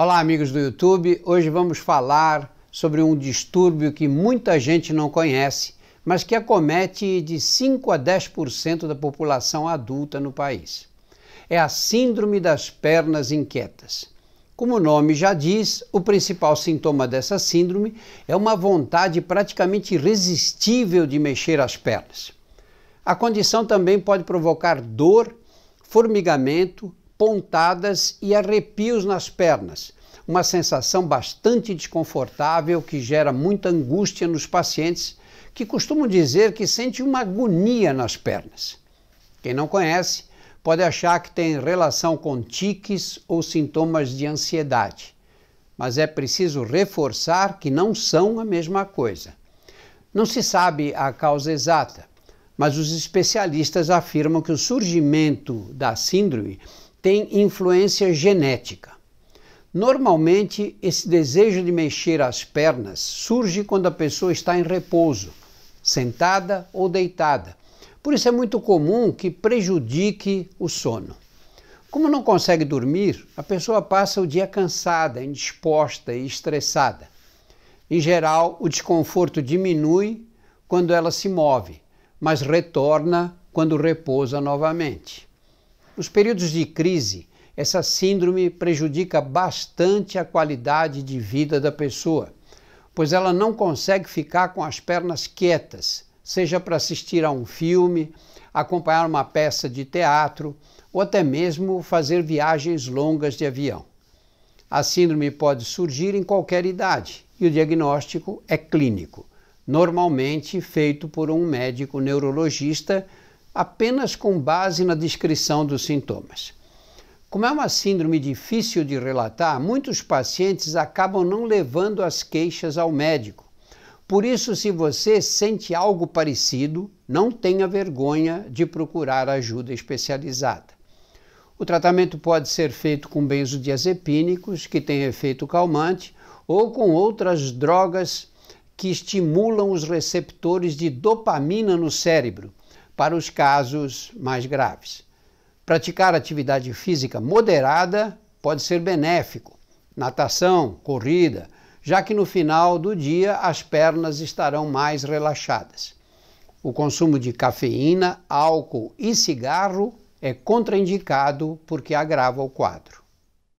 Olá, amigos do YouTube. Hoje vamos falar sobre um distúrbio que muita gente não conhece, mas que acomete de 5 a 10% da população adulta no país. É a Síndrome das Pernas Inquietas. Como o nome já diz, o principal sintoma dessa síndrome é uma vontade praticamente irresistível de mexer as pernas. A condição também pode provocar dor, formigamento, pontadas e arrepios nas pernas, uma sensação bastante desconfortável que gera muita angústia nos pacientes, que costumam dizer que sente uma agonia nas pernas. Quem não conhece pode achar que tem relação com tiques ou sintomas de ansiedade, mas é preciso reforçar que não são a mesma coisa. Não se sabe a causa exata, mas os especialistas afirmam que o surgimento da síndrome tem influência genética. Normalmente, esse desejo de mexer as pernas surge quando a pessoa está em repouso, sentada ou deitada. Por isso é muito comum que prejudique o sono. Como não consegue dormir, a pessoa passa o dia cansada, indisposta e estressada. Em geral, o desconforto diminui quando ela se move, mas retorna quando repousa novamente. Nos períodos de crise, essa síndrome prejudica bastante a qualidade de vida da pessoa, pois ela não consegue ficar com as pernas quietas, seja para assistir a um filme, acompanhar uma peça de teatro ou até mesmo fazer viagens longas de avião. A síndrome pode surgir em qualquer idade e o diagnóstico é clínico, normalmente feito por um médico neurologista apenas com base na descrição dos sintomas. Como é uma síndrome difícil de relatar, muitos pacientes acabam não levando as queixas ao médico. Por isso, se você sente algo parecido, não tenha vergonha de procurar ajuda especializada. O tratamento pode ser feito com benzodiazepínicos, que têm efeito calmante, ou com outras drogas que estimulam os receptores de dopamina no cérebro, para os casos mais graves. Praticar atividade física moderada pode ser benéfico, natação, corrida, já que no final do dia as pernas estarão mais relaxadas. O consumo de cafeína, álcool e cigarro é contraindicado porque agrava o quadro.